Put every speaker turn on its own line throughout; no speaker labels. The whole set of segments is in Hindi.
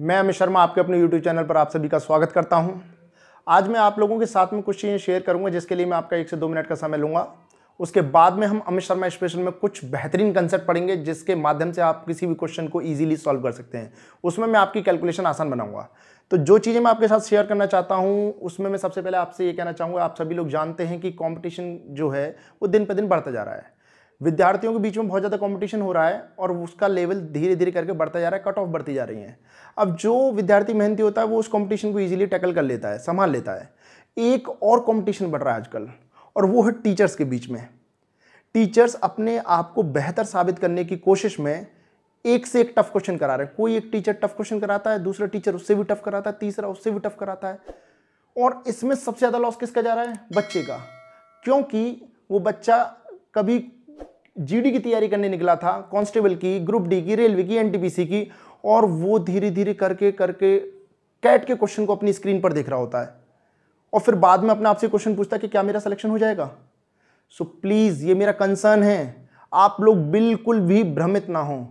मैं अमित शर्मा आपके अपने YouTube चैनल पर आप सभी का स्वागत करता हूं। आज मैं आप लोगों के साथ में कुछ चीज़ें शेयर करूंगा जिसके लिए मैं आपका एक से दो मिनट का समय लूँगा उसके बाद में हम अमित शर्मा स्पेशल में कुछ बेहतरीन कंसेप्ट पढ़ेंगे जिसके माध्यम से आप किसी भी क्वेश्चन को ईजिली सॉल्व कर सकते हैं उसमें मैं आपकी कैलकुलेशन आसान बनाऊंगा तो जो चीज़ें मैं आपके साथ शेयर करना चाहता हूँ उसमें मैं सबसे पहले आपसे ये कहना चाहूँगा आप सभी लोग जानते हैं कि कॉम्पिटिशन जो है वो दिन पर दिन बढ़ता जा रहा है विद्यार्थियों के बीच में बहुत ज़्यादा कंपटीशन हो रहा है और उसका लेवल धीरे धीरे करके बढ़ता जा रहा है कट ऑफ बढ़ती जा रही है अब जो विद्यार्थी मेहनती होता है वो उस कंपटीशन को इजीली टैकल कर लेता है संभाल लेता है एक और कंपटीशन बढ़ रहा है आजकल और वो है टीचर्स के बीच में टीचर्स अपने आप को बेहतर साबित करने की कोशिश में एक से एक टफ क्वेश्चन करा रहे हैं कोई एक टीचर टफ क्वेश्चन कराता है दूसरा टीचर उससे भी टफ कराता है तीसरा उससे भी टफ कराता है और इसमें सबसे ज़्यादा लॉस किसका जा रहा है बच्चे का क्योंकि वो बच्चा कभी जीडी की तैयारी करने निकला था कांस्टेबल की ग्रुप डी की रेलवे की एनटीपीसी की और वो धीरे धीरे करके करके कैट के क्वेश्चन को अपनी स्क्रीन पर देख रहा होता है और फिर बाद में अपने आपसे क्वेश्चन पूछता है कि क्या मेरा सिलेक्शन हो जाएगा सो so, प्लीज़ ये मेरा कंसर्न है आप लोग बिल्कुल भी भ्रमित ना हों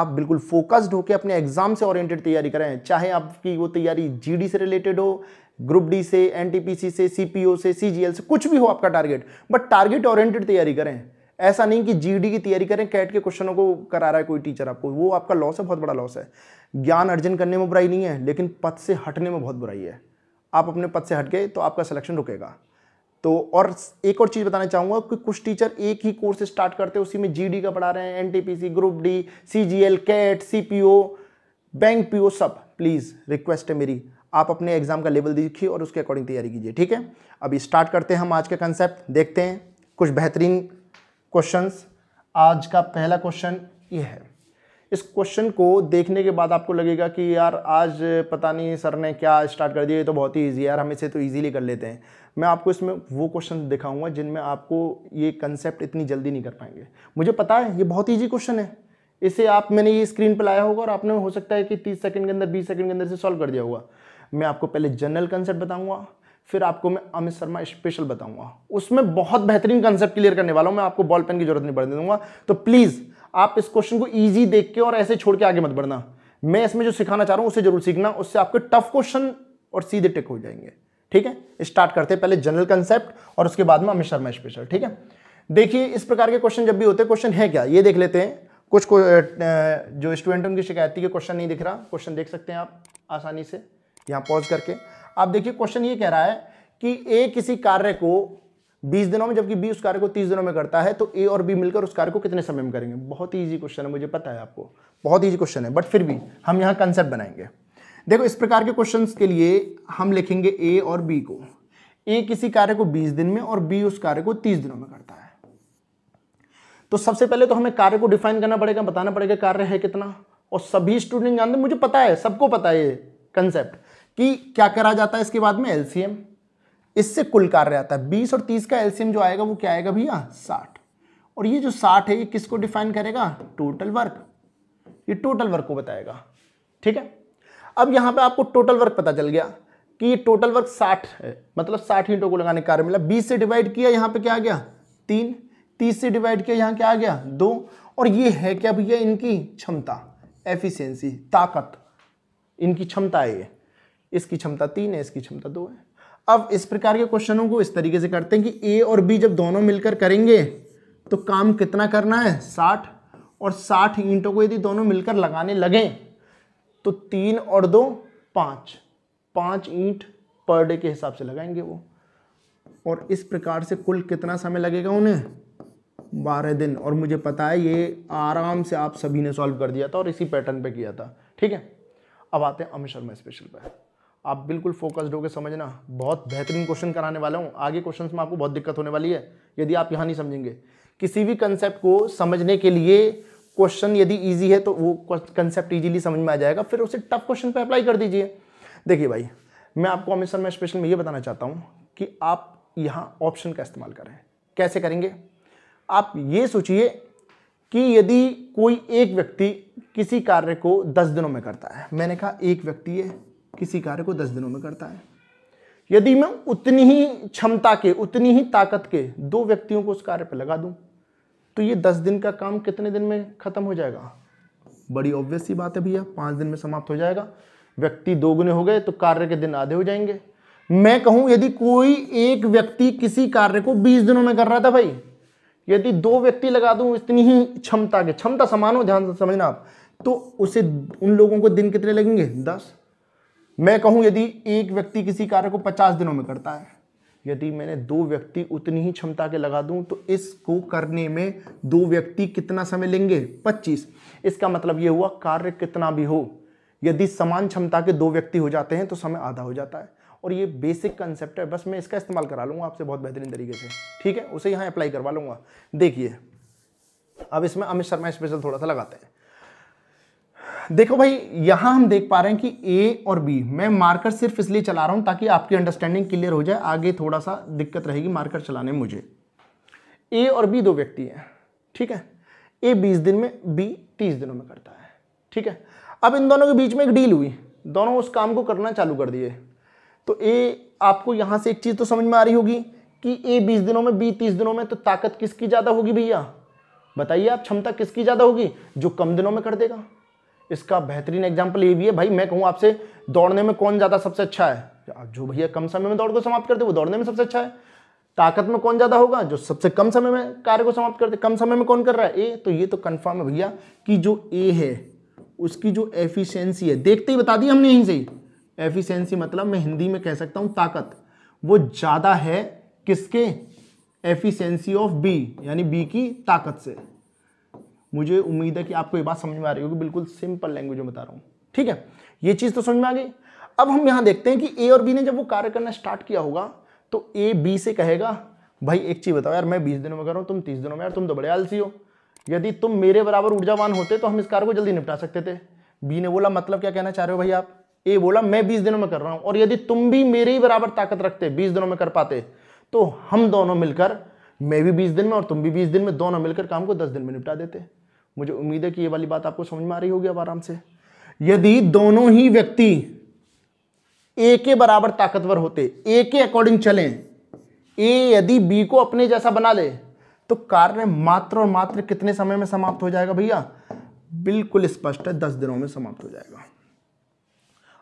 आप बिल्कुल फोकस्ड होकर अपने एग्जाम से ओरिएंटेड तैयारी करें चाहे आपकी वो तैयारी जीडी से रिलेटेड हो ग्रुप डी से एनटीपीसी से सीपीओ से सीजीएल से कुछ भी हो आपका टारगेट बट टारगेट ओरिएंटेड तैयारी करें ऐसा नहीं कि जीडी की तैयारी करें कैट के क्वेश्चनों को करा रहा है कोई टीचर आपको वो आपका लॉस है बहुत बड़ा लॉस है ज्ञान अर्जन करने में बुराई नहीं है लेकिन पद से हटने में बहुत बुराई है आप अपने पद से हट गए तो आपका सिलेक्शन रुकेगा तो और एक और चीज़ बताना चाहूँगा कि कुछ टीचर एक ही कोर्स स्टार्ट करते हैं उसी में जी का पढ़ा रहे हैं N group D L CAT CPO bank P सब प्लीज़ रिक्वेस्ट है मेरी आप अपने एग्जाम का लेवल देखिए और उसके अकॉर्डिंग तैयारी कीजिए ठीक है अभी स्टार्ट करते हैं हम आज का कंसेप्ट देखते हैं कुछ बेहतरीन क्वेश्चंस आज का पहला क्वेश्चन ये है इस क्वेश्चन को देखने के बाद आपको लगेगा कि यार आज पता नहीं सर ने क्या स्टार्ट कर दिया ये तो बहुत ही ईजी है यार हम इसे तो ईजीली कर लेते हैं मैं आपको इसमें वो क्वेश्चन दिखाऊंगा जिनमें आपको ये कंसेप्ट इतनी जल्दी नहीं कर पाएंगे मुझे पता है ये बहुत ईजी क्वेश्चन है इसे आप मैंने ये स्क्रीन पर लाया होगा और आपने हो सकता है कि तीस सेकेंड के अंदर बीस सेकेंड के अंदर से सॉल्व कर दिया होगा मैं आपको पहले जनरल कंसेप्ट बताऊँगा फिर आपको मैं अमित शर्मा स्पेशल बताऊंगा उसमें बहुत बेहतरीन कंसेप्ट क्लियर करने वाला हूं मैं आपको बॉल पेन की जरूरत नहीं पड़ने दूंगा तो प्लीज़ आप इस क्वेश्चन को ईजी देख के और ऐसे छोड़ के आगे मत बढ़ना मैं इसमें जो सिखाना चाह रहा हूँ उसे जरूर सीखना उससे आपके टफ क्वेश्चन और सीधे टिक हो जाएंगे ठीक है स्टार्ट करते हैं पहले जनरल कंसेप्ट और उसके बाद में अमित शर्मा स्पेशल ठीक है देखिए इस प्रकार के क्वेश्चन जब भी होते हैं क्वेश्चन है क्या ये देख लेते हैं कुछ को, जो स्टूडेंट उनकी शिकायत थी कि क्वेश्चन नहीं दिख रहा क्वेश्चन देख सकते हैं आप आसानी से यहाँ पॉज करके आप देखिए क्वेश्चन ये कह रहा है कि ए किसी कार्य को 20 दिनों में जबकि बी उस कार्य को 30 दिनों में करता है तो ए और बी मिलकर उस कार्य को कितने समय में करेंगे बहुत ही ईजी क्वेश्चन है मुझे पता है आपको बहुत ईजी क्वेश्चन है बट फिर भी हम यहाँ कंसेप्ट बनाएंगे देखो इस प्रकार के क्वेश्चन के लिए हम लिखेंगे ए और बी को ए किसी कार्य को 20 दिन में और बी उस कार्य को 30 दिनों में करता है तो सबसे पहले तो हमें कार्य को डिफाइन करना पड़ेगा बताना पड़ेगा कार्य है कितना और सभी स्टूडेंट जानते मुझे पता है सबको पता है ये कंसेप्ट कि क्या करा जाता है इसके बाद में एलसीएम इससे कुल कार्य आता है बीस और तीस का एलसीएम जो आएगा वो क्या आएगा भैया साठ और ये जो साठ है ये किसको डिफाइन करेगा टोटल वर्क ये टोटल वर्क को बताएगा ठीक है अब यहाँ पे आपको टोटल वर्क पता चल गया कि ये टोटल वर्क साठ है मतलब साठ ईंटों को लगाने का कार्य मिला बीस से डिवाइड किया यहाँ पे क्या आ गया तीन तीस से डिवाइड किया यहाँ क्या आ गया दो और ये है क्या भैया इनकी क्षमता एफिशियंसी ताकत इनकी क्षमता है ये इसकी क्षमता तीन है इसकी क्षमता दो है अब इस प्रकार के क्वेश्चनों को इस तरीके से करते हैं कि ए और बी जब दोनों मिलकर करेंगे तो काम कितना करना है साठ और साठ ईंटों को यदि दोनों मिलकर लगाने लगें तो तीन और दो पाँच पाँच ईंट पर डे के हिसाब से लगाएंगे वो और इस प्रकार से कुल कितना समय लगेगा उन्हें बारह दिन और मुझे पता है ये आराम से आप सभी ने सॉल्व कर दिया था और इसी पैटर्न पे किया था ठीक है अब आते हैं अमित शर्मा स्पेशल पर आप बिल्कुल फोकस्ड होकर समझना बहुत बेहतरीन क्वेश्चन कराने वाला हूँ आगे क्वेश्चन में आपको बहुत दिक्कत होने वाली है यदि आप यहाँ नहीं समझेंगे किसी भी कंसेप्ट को समझने के लिए क्वेश्चन यदि ईजी है तो वो कंसेप्ट ईजिली समझ में आ जाएगा फिर उसे टफ क्वेश्चन पर अप्लाई कर दीजिए देखिए भाई मैं आपको हमेशा मैं स्पेशल में ये बताना चाहता हूँ कि आप यहाँ ऑप्शन का इस्तेमाल करें कैसे करेंगे आप ये सोचिए कि यदि कोई एक व्यक्ति किसी कार्य को दस दिनों में करता है मैंने कहा एक व्यक्ति है किसी कार्य को दस दिनों में करता है यदि मैं उतनी ही क्षमता के उतनी ही ताकत के दो व्यक्तियों को उस कार्य पर लगा दूं तो ये दस दिन का काम कितने दिन में खत्म हो जाएगा बड़ी ऑब्वियस सी बात है भैया पाँच दिन में समाप्त हो जाएगा व्यक्ति दोगुने हो गए तो कार्य के दिन आधे हो जाएंगे मैं कहूं यदि कोई एक व्यक्ति किसी कार्य को बीस दिनों में कर रहा था भाई यदि दो व्यक्ति लगा दूं इतनी ही क्षमता के क्षमता समान हो ध्यान समझना आप तो उसे उन लोगों को दिन कितने लगेंगे दस मैं कहूं यदि एक व्यक्ति किसी कार्य को पचास दिनों में करता है यदि मैंने दो व्यक्ति उतनी ही क्षमता के लगा दूं तो इसको करने में दो व्यक्ति कितना समय लेंगे 25 इसका मतलब ये हुआ कार्य कितना भी हो यदि समान क्षमता के दो व्यक्ति हो जाते हैं तो समय आधा हो जाता है और ये बेसिक कंसेप्ट है बस मैं इसका इस्तेमाल करा लूँगा आपसे बहुत बेहतरीन तरीके से ठीक है उसे यहाँ अप्लाई करवा लूँगा देखिए अब इसमें अमित शर्मा स्पेशल थोड़ा सा लगाते हैं देखो भाई यहां हम देख पा रहे हैं कि ए और बी मैं मार्कर सिर्फ इसलिए चला रहा हूं ताकि आपकी अंडरस्टैंडिंग क्लियर हो जाए आगे थोड़ा सा दिक्कत रहेगी मार्कर चलाने में मुझे ए और बी दो व्यक्ति हैं ठीक है ए बीस दिन में बी तीस दिनों में करता है ठीक है अब इन दोनों के बीच में एक डील हुई दोनों उस काम को करना चालू कर दिए तो ए आपको यहाँ से एक चीज़ तो समझ में आ रही होगी कि ए बीस दिनों में बी तीस दिनों में तो ताकत किसकी ज़्यादा होगी भैया बताइए आप क्षमता किसकी ज़्यादा होगी जो कम दिनों में कर देगा इसका बेहतरीन एग्जाम्पल ये भी है भाई मैं कहूँ आपसे दौड़ने में कौन ज़्यादा सबसे अच्छा है जो भैया कम समय में दौड़ को समाप्त करते वो दौड़ने में सबसे अच्छा है ताकत में कौन ज़्यादा होगा जो सबसे कम समय में कार्य को समाप्त करते कम समय में कौन कर रहा है ए तो ये तो कन्फर्म है भैया कि जो ए है उसकी जो एफिशिएंसी है देखते ही बता दी हमने यहीं से ही एफिशिएंसी मतलब मैं हिंदी में कह सकता हूँ ताकत वो ज़्यादा है किसके एफिशिएंसी ऑफ बी यानी बी की ताकत से मुझे उम्मीद है कि आपको ये बात समझ में आ रही होगी बिल्कुल सिंपल लैंग्वेज में बता रहा हूँ ठीक है ये चीज़ तो समझ में आ गई अब हम यहाँ देखते हैं कि ए और बी ने जब वो कार्य करना स्टार्ट किया होगा तो ए बी से कहेगा भाई एक चीज़ बताओ यार मैं बीस दिनों में कर रहा हूँ तुम तीस दिनों में यार तुम तो बड़े आलसी हो यदि तुम मेरे बराबर ऊर्जावान होते तो हम इस कार्य को जल्दी निपटा सकते थे बी ने बोला मतलब क्या कहना चाह रहे हो भाई आप ए बोला मैं बीस दिनों में कर रहा हूँ और यदि तुम भी मेरे ही बराबर ताकत रखते बीस दिनों में कर पाते तो हम दोनों मिलकर मैं भी बीस दिन में और तुम भी बीस दिन में दोनों मिलकर काम को दस दिन में निपटा देते मुझे उम्मीद है कि ये वाली बात आपको समझ में आ रही होगी अब आराम से यदि दोनों ही व्यक्ति ए के बराबर ताकतवर होते ए के अकॉर्डिंग चलें ए यदि बी को अपने जैसा बना ले तो कार्य मात्र और मात्र कितने समय में समाप्त हो जाएगा भैया बिल्कुल स्पष्ट है दस दिनों में समाप्त हो जाएगा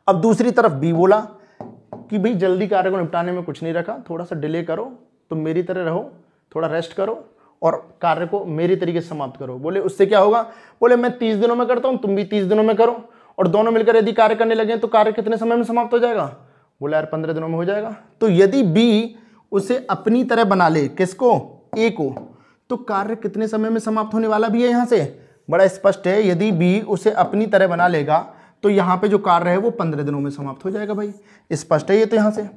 अब दूसरी तरफ बी बोला कि भाई जल्दी कार्य को निपटाने में कुछ नहीं रखा थोड़ा सा डिले करो तुम मेरी तरह रहो थोड़ा रेस्ट करो और कार्य को मेरी तरीके से समाप्त करो बोले उससे क्या होगा बोले मैं तीस दिनों में करता हूँ तुम भी तीस दिनों में करो और दोनों मिलकर यदि कार्य करने लगे तो कार्य कितने समय में समाप्त हो जाएगा बोला यार पंद्रह दिनों में हो जाएगा तो यदि बी उसे अपनी तरह बना ले किसको ए को तो कार्य कितने समय में समाप्त होने वाला भी है यहाँ से बड़ा स्पष्ट है यदि बी उसे अपनी तरह बना लेगा तो यहाँ पे जो कार्य है वो पंद्रह दिनों में समाप्त हो जाएगा भाई स्पष्ट है ये तो यहाँ से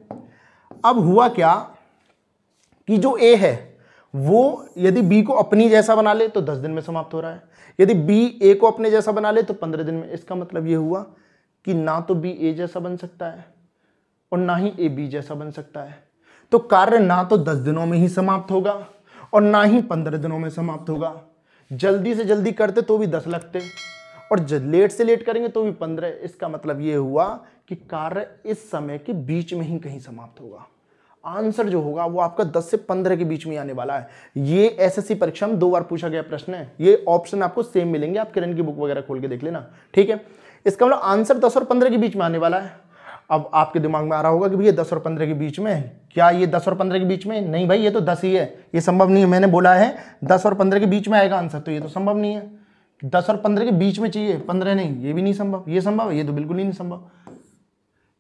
अब हुआ क्या कि जो ए है वो यदि बी को अपनी जैसा बना ले तो दस दिन में समाप्त हो रहा है यदि बी ए को अपने जैसा बना ले तो पंद्रह दिन में इसका मतलब ये हुआ कि ना तो बी ए जैसा बन सकता है और ना ही ए बी जैसा बन सकता है तो कार्य ना तो दस दिनों में ही समाप्त होगा और ना ही पंद्रह दिनों में समाप्त होगा जल्दी से जल्दी करते तो भी दस लगते और लेट से लेट करेंगे तो भी पंद्रह इसका मतलब ये हुआ कि कार्य इस समय के बीच में ही कहीं समाप्त होगा आंसर जो होगा वो आपका 10 से 15 के बीच में आने वाला है ये एसएससी परीक्षा में दो बार पूछा गया प्रश्न है ये ऑप्शन आपको सेम मिलेंगे आप किरण की बुक वगैरह खोल के देख लेना ठीक है इसका मतलब आंसर दस और पंद्रह के बीच में आने वाला है अब आपके दिमाग में आ रहा होगा कि भैया दस और पंद्रह के बीच में है क्या ये दस और पंद्रह के बीच में नहीं भाई ये तो दस ही है ये संभव नहीं है मैंने बोला है दस और पंद्रह के बीच में आएगा आंसर तो ये तो संभव नहीं है दस और पंद्रह के बीच में चाहिए पंद्रह नहीं ये भी नहीं संभव ये संभव ये तो बिल्कुल ही नहीं संभव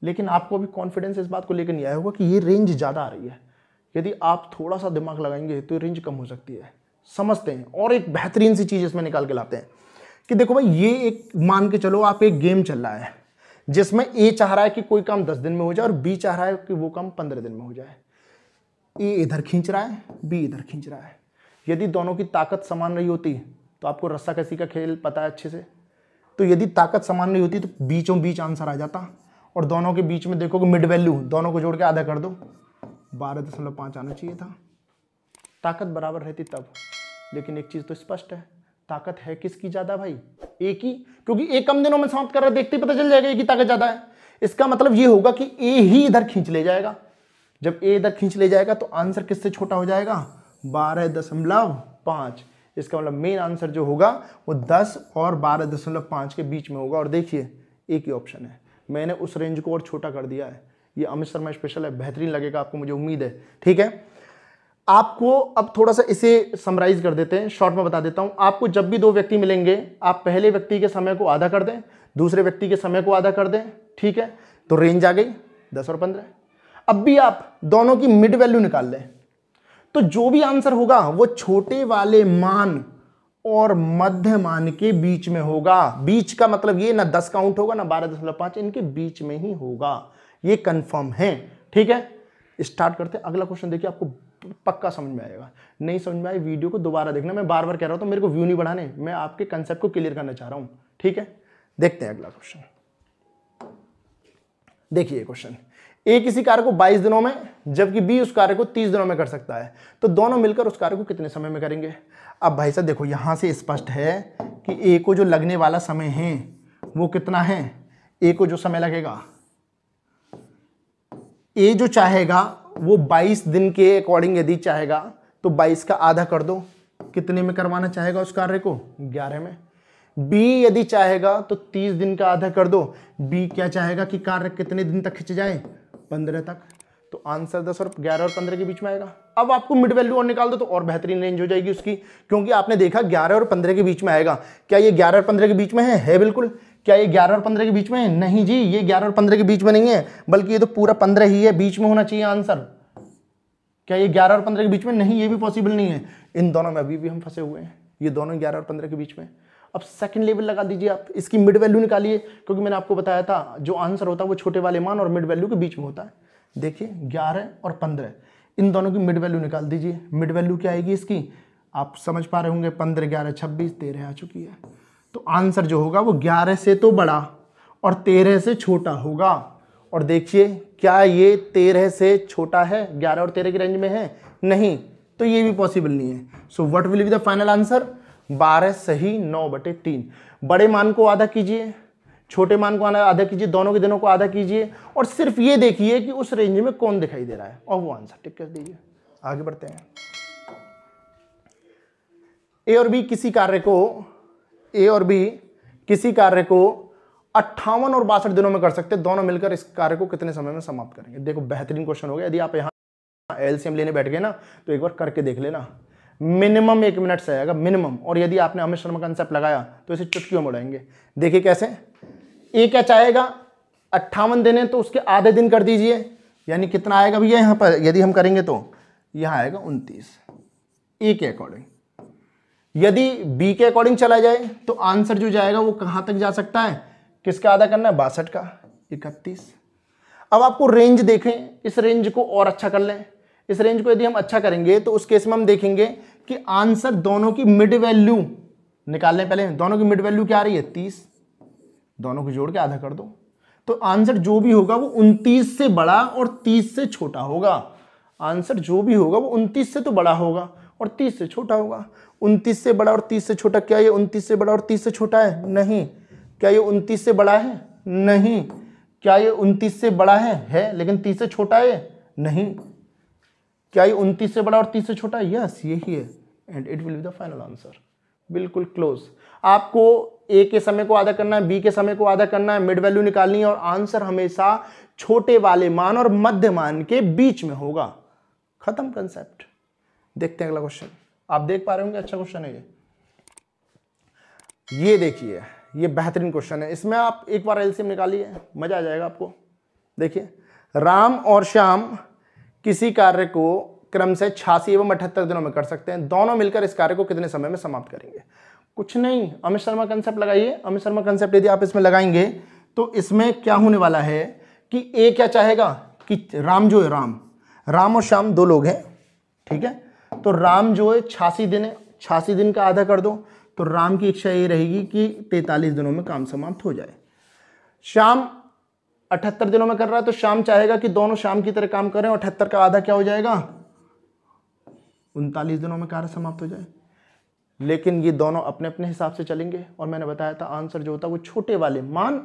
लेकिन आपको अभी कॉन्फिडेंस इस बात को लेकर नहीं आया होगा कि ये रेंज ज़्यादा आ रही है यदि आप थोड़ा सा दिमाग लगाएंगे तो रेंज कम हो सकती है समझते हैं और एक बेहतरीन सी चीज़ इसमें निकाल के लाते हैं कि देखो भाई ये एक मान के चलो आप एक गेम चल रहा है जिसमें ए चाह रहा है कि कोई काम दस दिन में हो जाए और बी चाह रहा है कि वो काम पंद्रह दिन में हो जाए ए इधर खींच रहा है बी इधर खींच रहा है यदि दोनों की ताकत समान रही होती तो आपको रस्सा कसी का खेल पता है अच्छे से तो यदि ताकत समान नहीं होती तो बीचों बीच आंसर आ जाता और दोनों के बीच में देखोगे मिड वैल्यू दोनों को जोड़ के आधा कर दो बारह दशमलव पाँच आना चाहिए था ताकत बराबर रहती तब लेकिन एक चीज़ तो स्पष्ट है ताकत है किसकी ज़्यादा भाई ए की क्योंकि ए कम दिनों में समाप्त कर रहा है देखते ही पता चल जाएगा ए की ताकत ज़्यादा है इसका मतलब ये होगा कि ए ही इधर खींच ले जाएगा जब ए इधर खींच ले जाएगा तो आंसर किससे छोटा हो जाएगा बारह दशमलव पाँच इसका मतलब मेन आंसर जो होगा वो दस और बारह दशमलव पाँच के बीच में होगा और देखिए एक ही ऑप्शन है मैंने उस रेंज को और छोटा कर दिया है ये अमित शर्मा स्पेशल है बेहतरीन लगेगा आपको मुझे उम्मीद है ठीक है आपको अब थोड़ा सा इसे समराइज कर देते हैं शॉर्ट में बता देता हूं आपको जब भी दो व्यक्ति मिलेंगे आप पहले व्यक्ति के समय को आधा कर दें दूसरे व्यक्ति के समय को आधा कर दें ठीक है तो रेंज आ गई दस और पंद्रह अब भी आप दोनों की मिड वैल्यू निकाल लें तो जो भी आंसर होगा वो छोटे वाले मान और मध्य मान के बीच में होगा बीच का मतलब ये ना दस काउंट होगा ना बारह दशमलव पांच इनके बीच में ही होगा ये कंफर्म है ठीक है स्टार्ट करते हैं अगला क्वेश्चन देखिए आपको पक्का समझ में आएगा नहीं समझ में आए वीडियो को दोबारा देखना मैं बार बार कह रहा हूं तो मेरे को व्यू नहीं बढ़ाने मैं आपके कंसेप्ट को क्लियर करना चाह रहा हूं ठीक है देखते हैं अगला क्वेश्चन देखिए क्वेश्चन ए किसी कार्य को 22 दिनों में जबकि बी उस कार्य को 30 दिनों में कर सकता है तो दोनों मिलकर उस कार्य को कितने समय में करेंगे अब भाई साहब देखो यहाँ से स्पष्ट है कि ए को जो लगने वाला समय है वो कितना है ए को जो समय लगेगा ए जो चाहेगा वो 22 दिन के अकॉर्डिंग यदि चाहेगा तो 22 का आधा कर दो कितने में करवाना चाहेगा उस कार्य को 11 में बी यदि चाहेगा तो 30 दिन का आधा कर दो बी क्या चाहेगा कि कार्य कितने दिन तक खिंच जाए 15 तक तो आंसर दस और ग्यारह और पंद्रह के बीच में आएगा अब आपको मिड वैल्यू और निकाल दो तो और बेहतरीन रेंज हो जाएगी उसकी क्योंकि आपने देखा ग्यारह और पंद्रह के बीच में आएगा क्या ये ग्यारह और पंद्रह के बीच में है है बिल्कुल क्या ये ग्यारह और पंद्रह के बीच में है नहीं जी ये ग्यारह और पंद्रह के बीच में नहीं है बल्कि ये तो पूरा पंद्रह ही है बीच में होना चाहिए आंसर क्या ये ग्यारह और पंद्रह के बीच में नहीं ये भी पॉसिबल नहीं है इन दोनों में अभी भी हम फंसे हुए हैं ये दोनों ग्यारह और पंद्रह के बीच में अब सेकंड लेवल लगा दीजिए आप इसकी मिड वैल्यू निकालिए क्योंकि मैंने आपको बताया था जो आंसर होता है वो छोटे वाले मान और मिड वैल्यू के बीच में होता है देखिए ग्यारह और पंद्रह इन दोनों की मिड वैल्यू निकाल दीजिए मिड वैल्यू क्या आएगी इसकी आप समझ पा रहे होंगे पंद्रह ग्यारह छब्बीस तेरह आ चुकी है तो आंसर जो होगा वो ग्यारह से तो बड़ा और तेरह से छोटा होगा और देखिए क्या ये तेरह से छोटा है ग्यारह और तेरह की रेंज में है नहीं तो ये भी पॉसिबल नहीं है so what will be the final answer बारह सही नौ बटे तीन बड़े मान को आधा कीजिए छोटे मान को आना आधा कीजिए दोनों के दिनों को आधा कीजिए और सिर्फ ये देखिए कि उस रेंज में कौन दिखाई दे रहा है और वो आंसर टिक कर दीजिए आगे बढ़ते हैं ए और बी किसी कार्य को ए और बी किसी कार्य को अट्ठावन और बासठ दिनों में कर सकते हैं दोनों मिलकर इस कार्य को कितने समय में समाप्त करेंगे देखो बेहतरीन क्वेश्चन हो गया यदि आप यहाँ एलसीएम लेने बैठ गए ना तो एक बार करके देख लेना मिनिमम एक मिनट से आएगा मिनिमम और यदि आपने अमित शर्मा कंसेप्ट लगाया तो इसे चुटकियों में उड़ाएंगे देखिए कैसे ए क्या चाहेगा अट्ठावन दिन है तो उसके आधे दिन कर दीजिए यानी कितना आएगा भैया यहाँ पर यदि हम करेंगे तो यहां आएगा उनतीस ए के अकॉर्डिंग यदि बी के अकॉर्डिंग चला जाए तो आंसर जो जाएगा वो कहाँ तक जा सकता है किसका आधा करना है बासठ का इकतीस अब आपको रेंज देखें इस रेंज को और अच्छा कर लें इस रेंज को यदि हम अच्छा करेंगे तो उस केस में हम देखेंगे कि आंसर दोनों की मिड वैल्यू निकाल लें पहले दोनों की मिड वैल्यू क्या आ रही है तीस दोनों को जोड़ के आधा कर दो तो आंसर जो भी होगा वो उनतीस से बड़ा और तीस से छोटा होगा आंसर जो भी होगा वो उनतीस से तो बड़ा होगा और तीस से छोटा होगा उनतीस से बड़ा और तीस से छोटा क्या ये उनतीस से बड़ा और तीस से छोटा है नहीं क्या ये उनतीस से बड़ा है नहीं क्या ये उनतीस से बड़ा है है लेकिन तीस से छोटा है नहीं क्या ये उनतीस से बड़ा और तीस से छोटा है यस यही है and it will be the final answer बिल्कुल क्लोज आपको ए के समय को आधा करना है बी के समय को आधा करना है मिड वैल्यू निकालनी है और आंसर हमेशा छोटे वाले मान और मध्य मान के बीच में होगा खत्म कंसेप्ट देखते हैं अगला क्वेश्चन आप देख पा रहे होंगे अच्छा क्वेश्चन है ये ये देखिए ये बेहतरीन क्वेश्चन है इसमें आप एक बार एलसीएम निकालिए मजा आ जाएगा आपको देखिए राम और श्याम किसी कार्य को क्रम से छियासी एवं अठहत्तर दिनों में कर सकते हैं दोनों मिलकर इस कार्य को कितने समय में समाप्त करेंगे कुछ नहीं अमित शर्मा कंसेप्ट लगाइए अमित शर्मा कंसेप्ट यदि आप इसमें लगाएंगे तो इसमें क्या होने वाला है कि ए क्या चाहेगा कि राम जो है राम राम और श्याम दो लोग हैं ठीक है तो राम जो है छियासी दिन है दिन का आधा कर दो तो राम की इच्छा ये रहेगी कि तैंतालीस दिनों में काम समाप्त हो जाए शाम अठहत्तर दिनों में कर रहा है तो शाम चाहेगा कि दोनों शाम की तरह काम करें और अठहत्तर का आधा क्या हो जाएगा उनतालीस दिनों में कार्य समाप्त हो जाए लेकिन ये दोनों अपने अपने हिसाब से चलेंगे और मैंने बताया था आंसर जो होता है वो छोटे वाले मान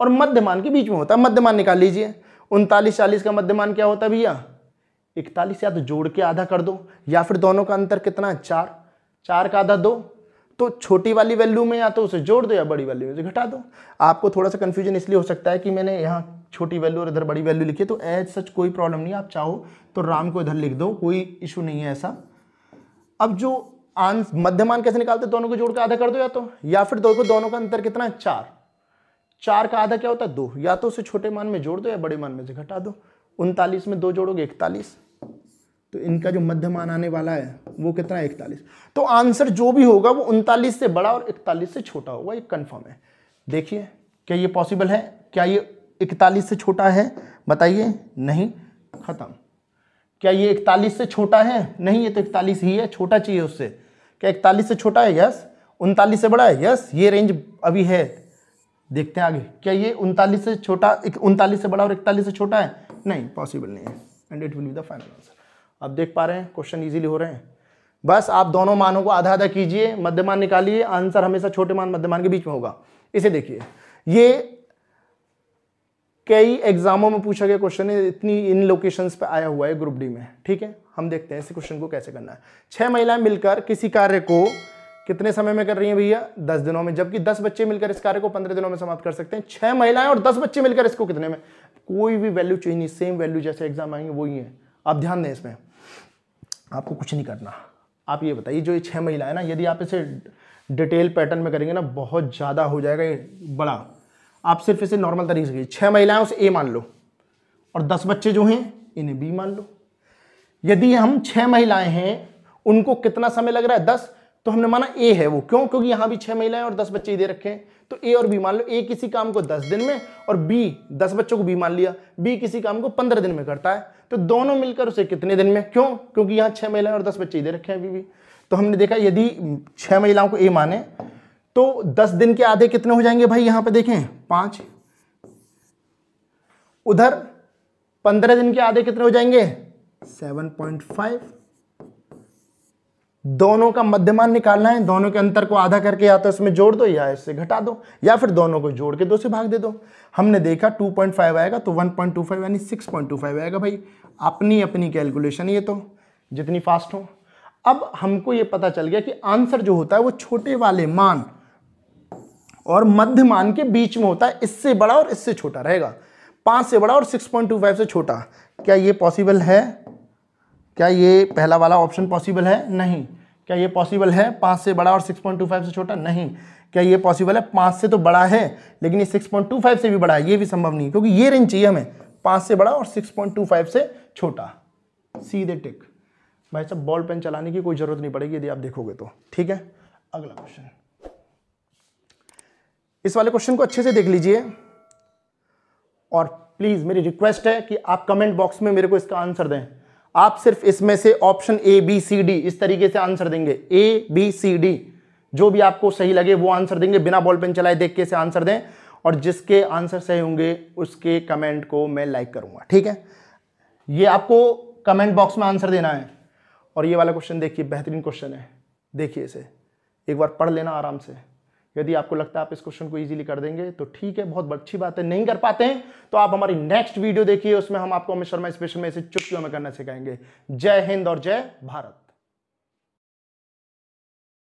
और मध्यमान के बीच में होता है मध्यमान निकाल लीजिए उनतालीस चालीस का मध्यमान क्या होता है भैया इकतालीस या तो जोड़ के आधा कर दो या फिर दोनों का अंतर कितना है चार चार का आधा दो तो छोटी वाली वैल्यू में या तो उसे जोड़ दो या बड़ी वैल्यू में उसे घटा दो आपको थोड़ा सा कन्फ्यूजन इसलिए हो सकता है कि मैंने यहाँ छोटी वैल्यू और इधर बड़ी वैल्यू लिखी तो एज सच कोई प्रॉब्लम नहीं आप चाहो तो राम को इधर लिख दो कोई इशू नहीं है ऐसा अब जो आंस मध्यमान कैसे निकालते दोनों को जोड़कर आधा कर दो या तो या फिर को दोनों का अंतर कितना है चार चार का आधा क्या होता है दो या तो उसे छोटे मान में जोड़ दो या बड़े मान में से घटा दो उनतालीस में दो जोड़ोगे इकतालीस तो इनका जो मध्यमान आने वाला है वो कितना है इकतालीस तो आंसर जो भी होगा वो उनतालीस से बड़ा और इकतालीस से छोटा होगा ये कन्फर्म है देखिए क्या ये पॉसिबल है क्या ये इकतालीस से छोटा है बताइए नहीं ख़त्म क्या ये इकतालीस से छोटा है नहीं ये तो इकतालीस ही है छोटा चाहिए उससे क्या इकतालीस से छोटा है यस उनतालीस से बड़ा है यस ये रेंज अभी है देखते हैं आगे क्या ये उनतालीस से छोटा उनतालीस से बड़ा और इकतालीस से छोटा है नहीं पॉसिबल नहीं है and it will be the final answer आप देख पा रहे हैं क्वेश्चन इजीली हो रहे हैं बस आप दोनों मानों को आधा आधा कीजिए मध्यमान निकालिए आंसर हमेशा छोटे मान मध्यमान के बीच में होगा इसे देखिए ये कई एग्जामों में पूछा गया क्वेश्चन है इतनी इन लोकेशंस पे आया हुआ है ग्रुप डी में ठीक है हम देखते हैं इस क्वेश्चन को कैसे करना है छह महिलाएं मिलकर किसी कार्य को कितने समय में कर रही हैं भैया दस दिनों में जबकि दस बच्चे मिलकर इस कार्य को पंद्रह दिनों में समाप्त कर सकते हैं छह महिलाएं और दस बच्चे मिलकर इसको कितने में कोई भी वैल्यू चेंज नहीं सेम वैल्यू जैसे एग्जाम आएंगे वही है आप ध्यान दें इसमें आपको कुछ नहीं करना आप ये बताइए जो ये छः महिलाएं ना यदि आप इसे डिटेल पैटर्न में करेंगे ना बहुत ज़्यादा हो जाएगा ये बड़ा आप सिर्फ इसे नॉर्मल तरीके से कीजिए महिलाएं उसे ए मान लो और दस बच्चे जो हैं इन्हें बी मान लो यदि हम छह महिलाएं हैं उनको कितना समय लग रहा है दस तो हमने माना ए है वो क्यों क्योंकि यहां भी छह महिलाएं और दस बच्चे ही दे रखे हैं तो ए और बी मान लो ए किसी काम को दस दिन में और बी दस बच्चों को बी मान लिया बी किसी काम को पंद्रह दिन में करता है तो दोनों मिलकर उसे कितने दिन में क्यों क्योंकि यहां छह महिलाएं और दस बच्चे ही दे रखे हैं अभी भी तो हमने देखा यदि छह महिलाओं को ए माने तो दस दिन के आधे कितने हो जाएंगे भाई यहां पे देखें पांच उधर पंद्रह दिन के आधे कितने हो जाएंगे सेवन पॉइंट फाइव दोनों का मध्यमान निकालना है दोनों के अंतर को आधा करके या तो इसमें जोड़ दो या इससे घटा दो या फिर दोनों को जोड़ के दो से भाग दे दो हमने देखा 2.5 आएगा तो 1.25 यानी 6.25 आएगा भाई अपनी अपनी कैलकुलेशन ये तो जितनी फास्ट हो अब हमको ये पता चल गया कि आंसर जो होता है वो छोटे वाले मान और मध्य मान के बीच में होता है इससे बड़ा और इससे छोटा रहेगा पाँच से बड़ा और सिक्स पॉइंट टू फाइव से छोटा क्या ये पॉसिबल है क्या ये पहला वाला ऑप्शन पॉसिबल है नहीं क्या ये पॉसिबल है पाँच से बड़ा और सिक्स पॉइंट टू फाइव से छोटा नहीं क्या ये पॉसिबल है पाँच से तो बड़ा है लेकिन ये सिक्स पॉइंट टू फाइव से भी बड़ा है ये भी संभव नहीं क्योंकि ये रेंज चाहिए हमें पाँच से बड़ा और सिक्स पॉइंट टू फाइव से छोटा सीधे टिक भाई साहब बॉल पेन चलाने की कोई ज़रूरत नहीं पड़ेगी यदि आप देखोगे तो ठीक है अगला क्वेश्चन इस वाले क्वेश्चन को अच्छे से देख लीजिए और प्लीज़ मेरी रिक्वेस्ट है कि आप कमेंट बॉक्स में मेरे को इसका आंसर दें आप सिर्फ इसमें से option A B C D इस तरीके से आंसर देंगे ए बी सी डी जो भी आपको सही लगे वो आंसर देंगे बिना बॉल पेन चलाए देख के से आंसर दें और जिसके आंसर सही होंगे उसके कमेंट को मैं लाइक करूंगा ठीक है ये आपको कमेंट बॉक्स में आंसर देना है और ये वाला क्वेश्चन देखिए बेहतरीन क्वेश्चन है देखिए इसे एक बार पढ़ लेना आराम से यदि आपको लगता है आप इस क्वेश्चन को इजीली कर देंगे तो ठीक है बहुत अच्छी बात है नहीं कर पाते हैं तो आप हमारी नेक्स्ट वीडियो देखिए उसमें हम आपको अमित शर्मा स्पेशल में ऐसे चुटकियों में करना सिखाएंगे जय हिंद और जय भारत